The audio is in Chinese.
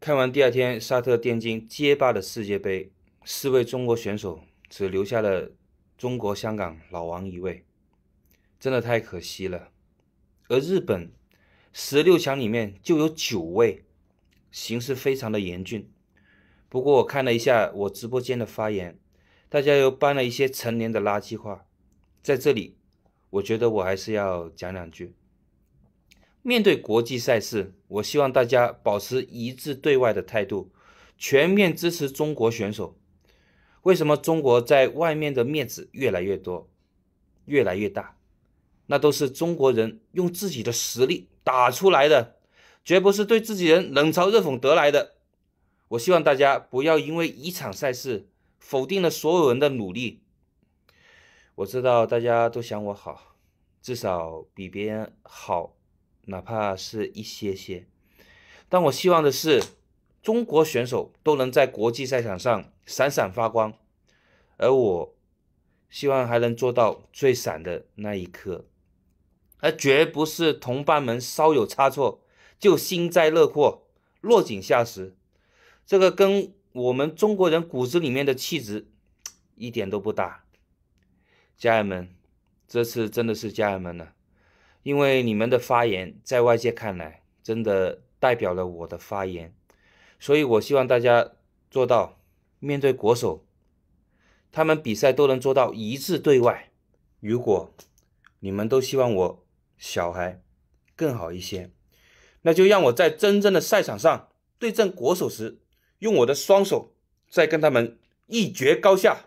看完第二天沙特电竞街霸的世界杯，四位中国选手只留下了中国香港老王一位，真的太可惜了。而日本十六强里面就有九位，形势非常的严峻。不过我看了一下我直播间的发言，大家又搬了一些陈年的垃圾话，在这里我觉得我还是要讲两句。面对国际赛事，我希望大家保持一致对外的态度，全面支持中国选手。为什么中国在外面的面子越来越多，越来越大？那都是中国人用自己的实力打出来的，绝不是对自己人冷嘲热讽得来的。我希望大家不要因为一场赛事否定了所有人的努力。我知道大家都想我好，至少比别人好。哪怕是一些些，但我希望的是，中国选手都能在国际赛场上闪闪发光，而我希望还能做到最闪的那一刻，而绝不是同伴们稍有差错就幸灾乐祸、落井下石，这个跟我们中国人骨子里面的气质一点都不搭。家人们，这次真的是家人们了。因为你们的发言在外界看来，真的代表了我的发言，所以我希望大家做到，面对国手，他们比赛都能做到一致对外。如果你们都希望我小孩更好一些，那就让我在真正的赛场上对阵国手时，用我的双手再跟他们一决高下。